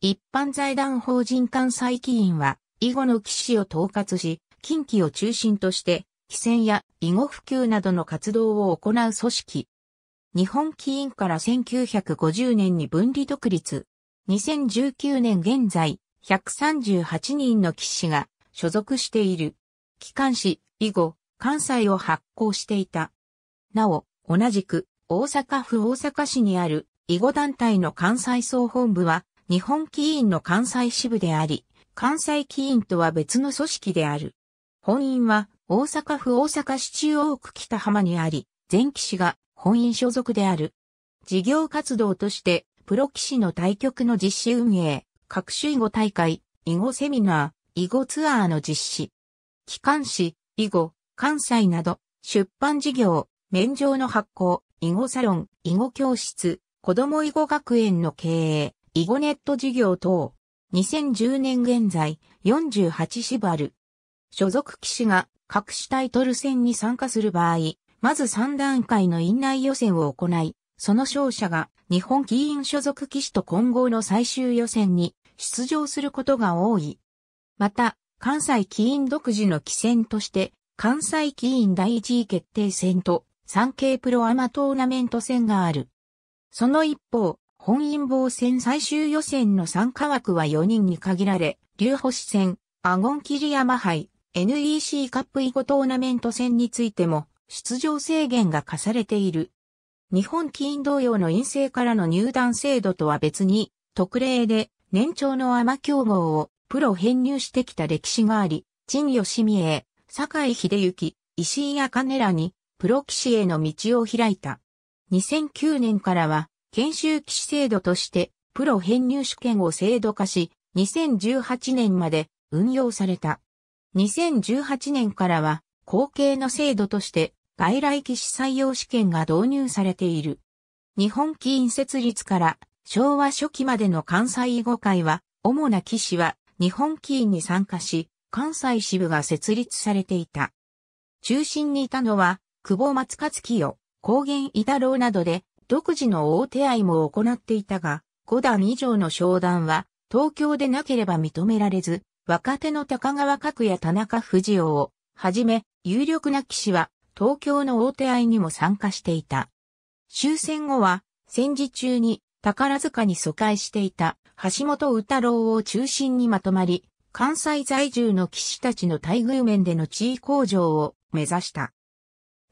一般財団法人関西棋院は、囲碁の騎士を統括し、近畿を中心として、棋戦や囲碁普及などの活動を行う組織。日本棋院から1950年に分離独立。2019年現在、138人の騎士が所属している。機関誌、以後、関西を発行していた。なお、同じく、大阪府大阪市にある、囲碁団体の関西総本部は、日本棋院の関西支部であり、関西棋院とは別の組織である。本院は大阪府大阪市中央区北浜にあり、全棋士が本院所属である。事業活動として、プロ棋士の対局の実施運営、各種囲碁大会、囲碁セミナー、囲碁ツアーの実施。機関誌、囲碁、関西など、出版事業、免状の発行、囲碁サロン、囲碁教室、子供囲碁学園の経営、囲ゴネット事業等、2010年現在、48シバル。所属騎士が各種タイトル戦に参加する場合、まず3段階の院内予選を行い、その勝者が日本棋院所属騎士と混合の最終予選に出場することが多い。また、関西棋院独自の棋戦として、関西棋院第1位決定戦と、産経プロアマトーナメント戦がある。その一方、本因坊戦最終予選の参加枠は4人に限られ、竜星戦、アゴン霧山杯、NEC カップ囲碁トーナメント戦についても、出場制限が課されている。日本金同様の陰性からの入団制度とは別に、特例で年長のアマ競合をプロ編入してきた歴史があり、陳義美栄、坂井秀幸、石井茜らに、プロ棋士への道を開いた。2009年からは、研修騎士制度として、プロ編入試験を制度化し、2018年まで運用された。2018年からは、後継の制度として、外来騎士採用試験が導入されている。日本棋院設立から昭和初期までの関西囲碁会は、主な騎士は日本棋院に参加し、関西支部が設立されていた。中心にいたのは、久保松勝清、高原伊太郎などで、独自の大手いも行っていたが、5段以上の商談は、東京でなければ認められず、若手の高川角や田中藤雄を、はじめ、有力な騎士は、東京の大手いにも参加していた。終戦後は、戦時中に、宝塚に疎開していた、橋本宇太郎を中心にまとまり、関西在住の騎士たちの待遇面での地位向上を目指した。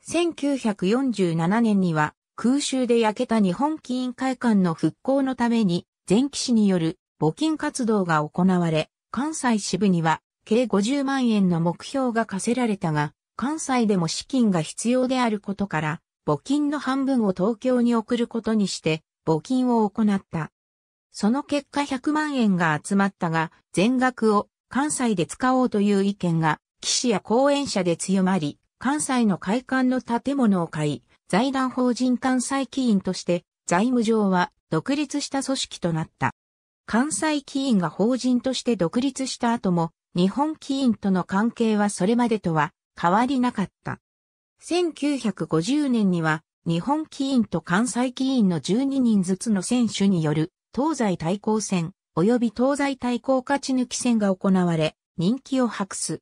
1947年には空襲で焼けた日本棋院会館の復興のために、前期士による募金活動が行われ、関西支部には計50万円の目標が課せられたが、関西でも資金が必要であることから、募金の半分を東京に送ることにして、募金を行った。その結果100万円が集まったが、全額を関西で使おうという意見が、騎士や講演者で強まり、関西の会館の建物を買い、財団法人関西起因として財務上は独立した組織となった。関西起因が法人として独立した後も日本起因との関係はそれまでとは変わりなかった。1950年には日本起因と関西起因の12人ずつの選手による東西対抗戦及び東西対抗勝ち抜き戦が行われ人気を博す。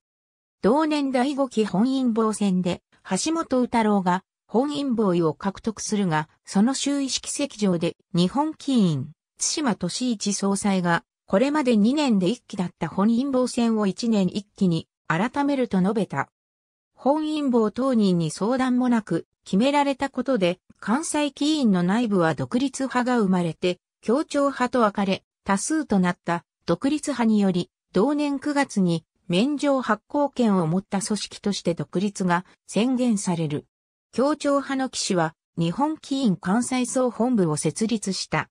同年第5期本因坊戦で橋本宇太郎が本因坊位を獲得するが、その周囲式席上で日本棋院、津島敏一総裁が、これまで2年で1期だった本因坊戦を1年一期に改めると述べた。本因坊当人に相談もなく、決められたことで、関西棋院の内部は独立派が生まれて、協調派と分かれ、多数となった独立派により、同年9月に免状発行権を持った組織として独立が宣言される。協調派の騎士は日本棋院関西総本部を設立した。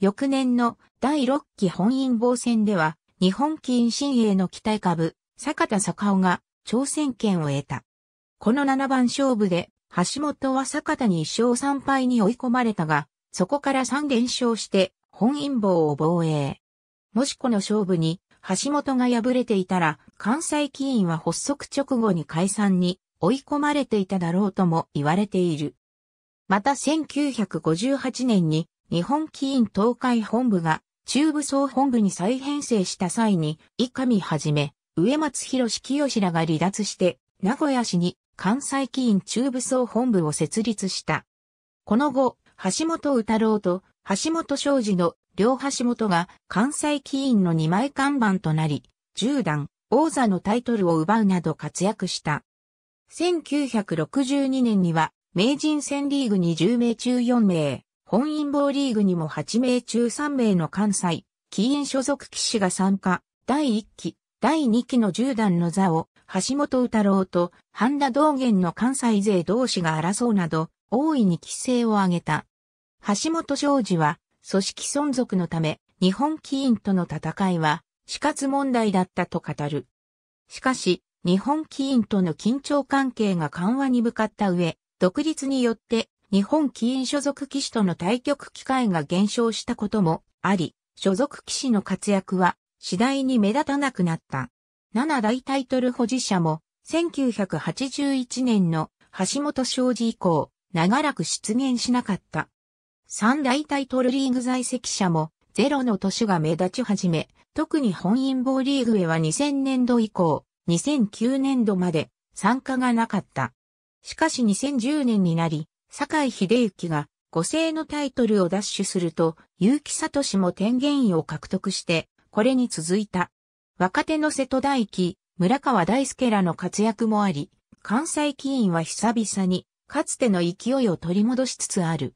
翌年の第6期本院防戦では日本棋院新鋭の期待株、坂田坂尾が挑戦権を得た。この7番勝負で橋本は坂田に1勝3敗に追い込まれたが、そこから3連勝して本因坊を防衛。もしこの勝負に橋本が敗れていたら関西棋院は発足直後に解散に追い込まれていただろうとも言われている。また1958年に日本起因東海本部が中部総本部に再編成した際に、伊上はじめ、植松博清らが離脱して、名古屋市に関西起因中部総本部を設立した。この後、橋本宇太郎と橋本昌司の両橋本が関西起因の二枚看板となり、十段、王座のタイトルを奪うなど活躍した。1962年には、名人戦リーグに10名中4名、本因坊リーグにも8名中3名の関西、起因所属騎士が参加、第1期、第2期の10段の座を、橋本太郎と半田道元の関西勢同士が争うなど、大いに規制を上げた。橋本昌司は、組織存続のため、日本起因との戦いは、死活問題だったと語る。しかし、日本棋院との緊張関係が緩和に向かった上、独立によって日本棋院所属棋士との対局機会が減少したこともあり、所属棋士の活躍は次第に目立たなくなった。7大タイトル保持者も1981年の橋本昌司以降、長らく出現しなかった。3大タイトルリーグ在籍者もゼロの年が目立ち始め、特に本因坊リーグへは2000年度以降、2009年度まで参加がなかった。しかし2010年になり、坂井秀幸が五星のタイトルを奪取すると、結城聡も天元位を獲得して、これに続いた。若手の瀬戸大輝、村川大輔らの活躍もあり、関西棋院は久々に、かつての勢いを取り戻しつつある。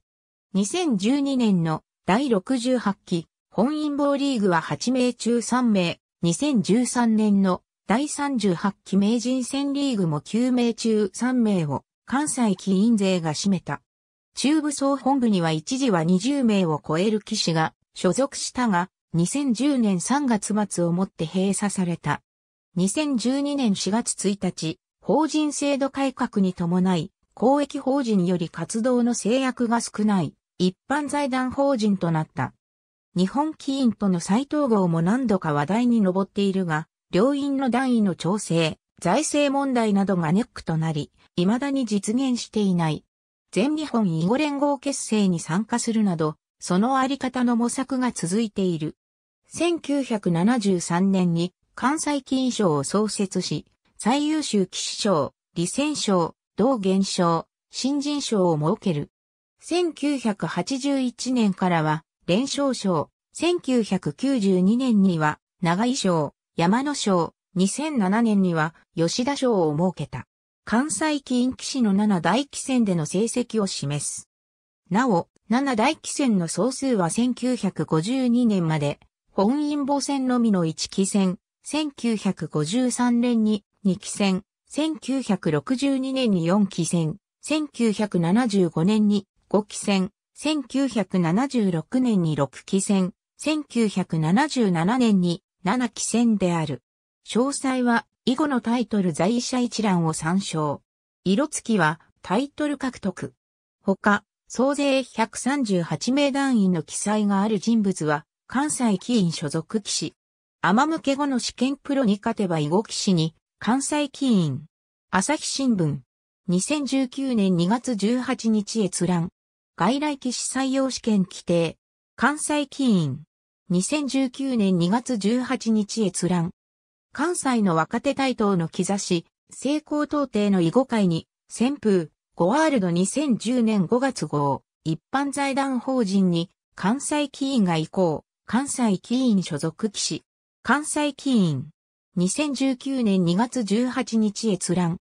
2012年の第68期、本因坊リーグは8名中3名、2013年の第38期名人戦リーグも9名中3名を関西棋院勢が占めた。中部総本部には一時は20名を超える騎士が所属したが、2010年3月末をもって閉鎖された。2012年4月1日、法人制度改革に伴い、公益法人より活動の制約が少ない一般財団法人となった。日本棋院との再統合も何度か話題に上っているが、両院の段位の調整、財政問題などがネックとなり、未だに実現していない。全日本囲碁連合結成に参加するなど、そのあり方の模索が続いている。1973年に関西金賞を創設し、最優秀騎士賞、李戦賞、同元賞、新人賞を設ける。1981年からは、連勝賞、1992年には、長井賞、山野省、2007年には吉田賞を設けた。関西近畿市の7大棋戦での成績を示す。なお、7大棋戦の総数は1952年まで、本因坊戦のみの1棋戦、1953年に2棋戦、1962年に4棋戦、1975年に5棋戦、1976年に6棋戦、1977年に7期戦である。詳細は以後のタイトル在社一覧を参照。色付きはタイトル獲得。他、総勢138名団員の記載がある人物は、関西棋院所属棋士。天向け後の試験プロに勝てば囲碁棋士に、関西棋院。朝日新聞。2019年2月18日閲覧。外来棋士採用試験規定。関西棋院。2019年2月18日閲覧。関西の若手台頭の兆し、成功到底の囲碁会に、旋風、5ワールド2010年5月号、一般財団法人に、関西キーが移行、関西キー所属騎士、関西キー2019年2月18日閲覧。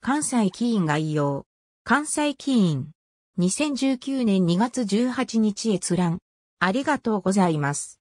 関西キーが異様。関西キー2019年2月18日閲覧。ありがとうございます。